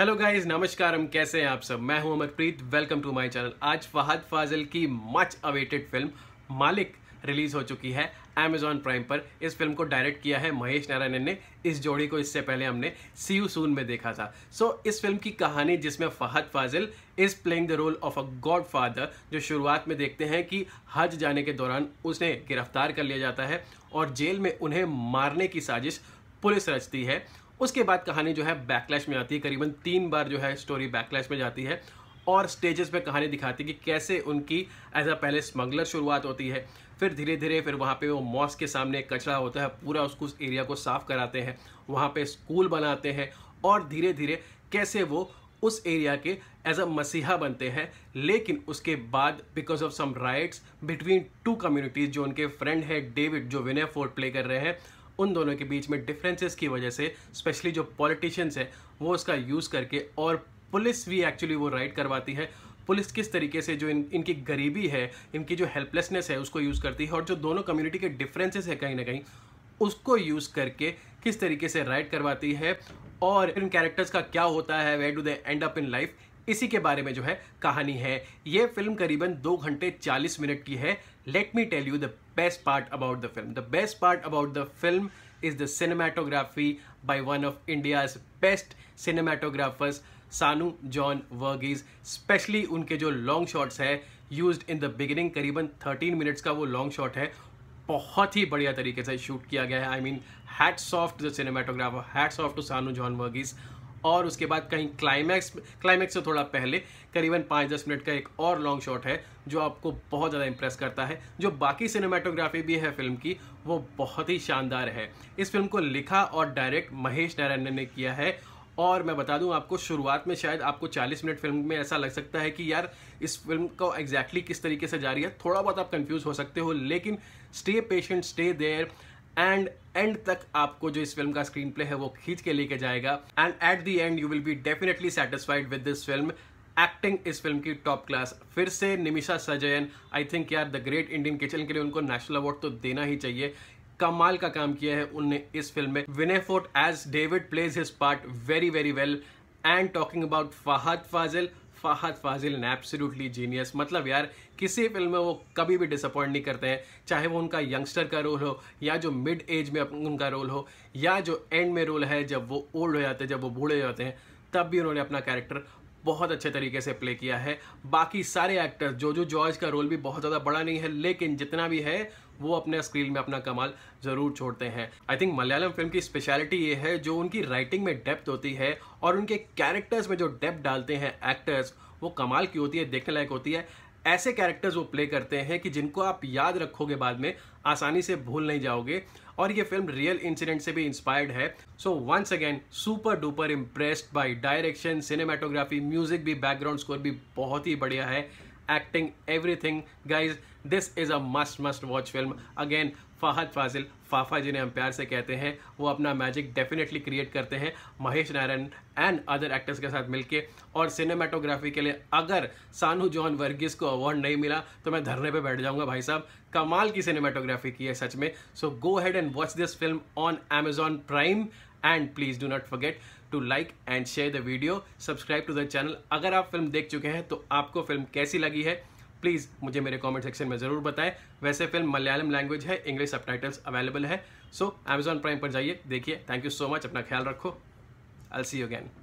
Hello guys नमस्कार हम कैसे हैं आप सब मैं हूं Amarpreet welcome to my channel आज फहद फाजिल की much awaited film Malik release हो चुकी है अमेजॉन प्राइम पर इस फिल्म को डायरेक्ट किया है महेश नारायणन ने इस जोड़ी को इससे पहले हमने सी यू सून में देखा था सो so, इस फिल्म की कहानी जिसमें Fahadh Faasil is playing the role of a godfather जो शुरुआत में देखते हैं कि हज जाने के दौरान उसने गिरफ्तार कर लिया जाता है और जेल में उन्हें मारने की साजिश पुलिस रचती है उसके बाद कहानी जो है बैकलैश में आती है करीबन तीन बार जो है स्टोरी बैकलैश में जाती है और स्टेजेस पे कहानी दिखाती है कि कैसे उनकी एज अ पहले स्मगलर शुरुआत होती है फिर धीरे धीरे फिर वहाँ पे वो मॉस के सामने कचरा होता है पूरा उसको उस एरिया को साफ कराते हैं वहाँ पे स्कूल बनाते हैं और धीरे धीरे कैसे वो उस एरिया के एज अ मसीहा बनते हैं लेकिन उसके बाद because of some riots between two communities जो उनके फ्रेंड है डेविड जो विनय फोर्ट प्ले कर रहे हैं उन दोनों के बीच में डिफरेंसेस की वजह से स्पेशली जो पॉलिटिशियंस है वो उसका यूज़ करके और पुलिस भी एक्चुअली वो राइड करवाती है पुलिस किस तरीके से जो इन इनकी गरीबी है इनकी जो हेल्पलेसनेस है उसको यूज़ करती है और जो दोनों कम्युनिटी के डिफरेंसेस है कहीं ना कहीं उसको यूज़ करके किस तरीके से राइड करवाती है और इन कैरेक्टर्स का क्या होता है where do they end up in life इसी के बारे में जो है कहानी है ये फिल्म करीबन दो घंटे चालीस मिनट की है let me tell you the best part about the film the best part about the film is the cinematography by one of India's best cinematographers Sanu John Varghese specially उनके जो लॉन्ग शॉट्स है यूज इन द बिगिनिंग करीबन thirteen minutes का वो long shot है बहुत ही बढ़िया तरीके से शूट किया गया है I mean hats off the cinematographer hats off to Sanu John Varghese और उसके बाद कहीं क्लाइमैक्स क्लाइमैक्स से थोड़ा पहले करीबन पाँच दस मिनट का एक और लॉन्ग शॉट है जो आपको बहुत ज़्यादा इंप्रेस करता है जो बाकी सिनेमाटोग्राफी भी है फिल्म की वो बहुत ही शानदार है इस फिल्म को लिखा और डायरेक्ट महेश नारायण ने किया है और मैं बता दूं आपको शुरुआत में शायद आपको 40 मिनट फिल्म में ऐसा लग सकता है कि यार इस फिल्म को एग्जैक्टली exactly किस तरीके से जा रही है थोड़ा बहुत आप कंफ्यूज हो सकते हो लेकिन stay patient stay there and end तक आपको जो इस फिल्म का स्क्रीन प्ले है वो खींच के लेके जाएगा and at the end you will be definitely satisfied with this film acting इस फिल्म की टॉप क्लास फिर से निमिषा सजयन आई थिंक यार द ग्रेट इंडियन किचन के लिए उनको नेशनल अवार्ड तो देना ही चाहिए कमाल का काम किया है उनने इस फिल्म में Vinay Forrt as David plays his part very very well and talking about Fahadh Faasil Fahadh Faasil an absolutely genius मतलब यार किसी फिल्म में वो कभी भी डिसअपॉइंट नहीं करते हैं चाहे वो उनका यंगस्टर का रोल हो या जो मिड एज में उनका रोल हो या जो एंड में रोल है जब वो ओल्ड हो जाते हैं जब वो बूढ़े हो जाते हैं तब भी उन्होंने अपना कैरेक्टर बहुत अच्छे तरीके से प्ले किया है बाकी सारे एक्टर्स जो जो जॉर्ज का रोल भी बहुत ज़्यादा बड़ा नहीं है लेकिन जितना भी है वो अपने स्क्रीन में अपना कमाल ज़रूर छोड़ते हैं आई थिंक मलयालम फिल्म की स्पेशलिटी ये है जो उनकी राइटिंग में डेप्थ होती है और उनके कैरेक्टर्स में जो डेप्थ डालते हैं एक्टर्स वो कमाल की होती है देखने लायक होती है ऐसे कैरेक्टर्स वो प्ले करते हैं कि जिनको आप याद रखोगे बाद में आसानी से भूल नहीं जाओगे और ये फिल्म रियल इंसिडेंट से भी इंस्पायर्ड है so once again super duper impressed by direction cinematography music भी बैकग्राउंड स्कोर भी बहुत ही बढ़िया है acting, everything. Guys, this is a must must watch film. Again, Fahad फाजिल फाफा जिन्हें हम प्यार से कहते हैं वो अपना मैजिक डेफिनेटली क्रिएट करते हैं Mahesh Narayan and other actors के साथ मिलके और सिनेमाटोग्राफी के लिए अगर सानू जॉन वर्गीस को अवार्ड नहीं मिला तो मैं धरने पे बैठ जाऊंगा भाई साहब कमाल की सिनेमाटोग्राफी की है सच में so go ahead and watch this film on Amazon Prime and please do not forget to like and share the video subscribe to the channel अगर आप फिल्म देख चुके हैं तो आपको फिल्म कैसी लगी है प्लीज़ मुझे मेरे कमेंट सेक्शन में ज़रूर बताएं वैसे फिल्म मलयालम लैंग्वेज है इंग्लिश सब अवेलेबल है सो अमेजॉन प्राइम पर जाइए देखिए थैंक यू सो मच अपना ख्याल रखो अल सी यू अगैन